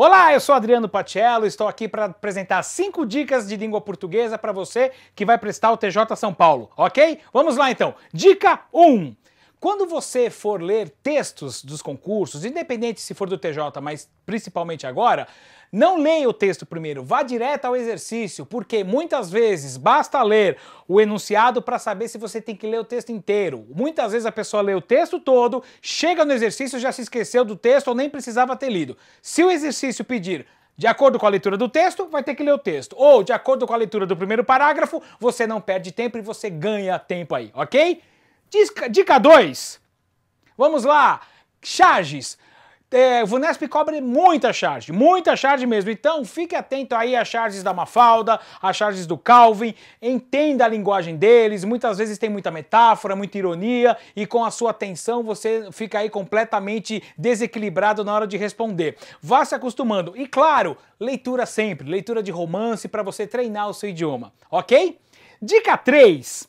Olá, eu sou Adriano Pacello, estou aqui para apresentar cinco dicas de língua portuguesa para você que vai prestar o TJ São Paulo, ok? Vamos lá então. Dica 1. Um, quando você for ler textos dos concursos, independente se for do TJ, mas principalmente agora, não leia o texto primeiro, vá direto ao exercício, porque muitas vezes basta ler o enunciado para saber se você tem que ler o texto inteiro. Muitas vezes a pessoa lê o texto todo, chega no exercício, já se esqueceu do texto ou nem precisava ter lido. Se o exercício pedir de acordo com a leitura do texto, vai ter que ler o texto. Ou, de acordo com a leitura do primeiro parágrafo, você não perde tempo e você ganha tempo aí, ok? Dica 2. Vamos lá. Charges. É, Vunesp cobre muita charge, muita charge mesmo. Então fique atento aí às charges da Mafalda, às charges do Calvin, entenda a linguagem deles. Muitas vezes tem muita metáfora, muita ironia e com a sua atenção você fica aí completamente desequilibrado na hora de responder. Vá se acostumando e, claro, leitura sempre, leitura de romance para você treinar o seu idioma, ok? Dica 3.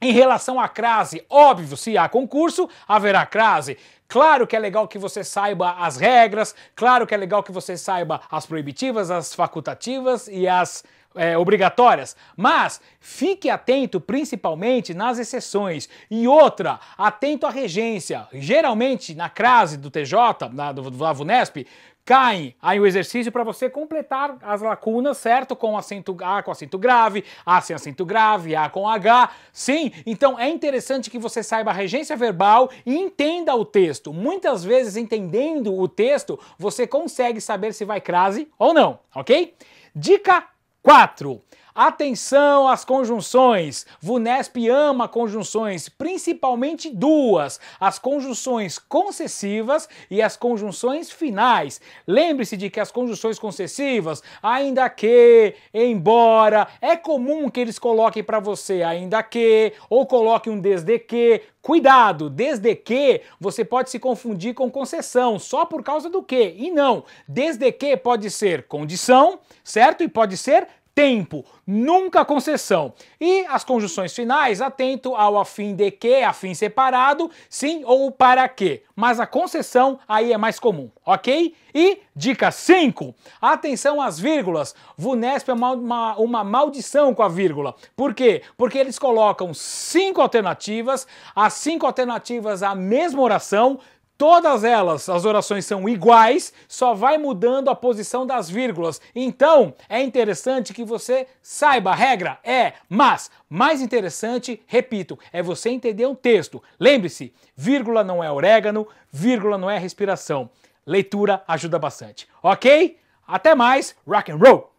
Em relação à crase, óbvio, se há concurso, haverá crase. Claro que é legal que você saiba as regras, claro que é legal que você saiba as proibitivas, as facultativas e as é, obrigatórias, mas fique atento principalmente nas exceções. E outra, atento à regência. Geralmente, na crase do TJ, na, do, do VUNESP, caem aí o exercício para você completar as lacunas, certo? Com acento A com acento grave, A sem acento grave, A com H. Sim, então é interessante que você saiba a regência verbal e entenda o texto texto. Muitas vezes, entendendo o texto, você consegue saber se vai crase ou não, ok? Dica 4. Atenção às conjunções. Vunesp ama conjunções, principalmente duas: as conjunções concessivas e as conjunções finais. Lembre-se de que as conjunções concessivas, ainda que, embora, é comum que eles coloquem para você ainda que ou coloquem um desde que. Cuidado, desde que você pode se confundir com concessão só por causa do que. E não, desde que pode ser condição, certo? E pode ser tempo, nunca concessão. E as conjunções finais, atento ao afim de que, afim separado, sim ou para que. Mas a concessão aí é mais comum, ok? E dica 5, atenção às vírgulas. Vunesp é uma, uma, uma maldição com a vírgula. Por quê? Porque eles colocam cinco alternativas, as cinco alternativas a mesma oração, Todas elas, as orações são iguais, só vai mudando a posição das vírgulas. Então, é interessante que você saiba a regra, é, mas mais interessante, repito, é você entender o texto. Lembre-se, vírgula não é orégano, vírgula não é respiração. Leitura ajuda bastante. OK? Até mais, rock and roll.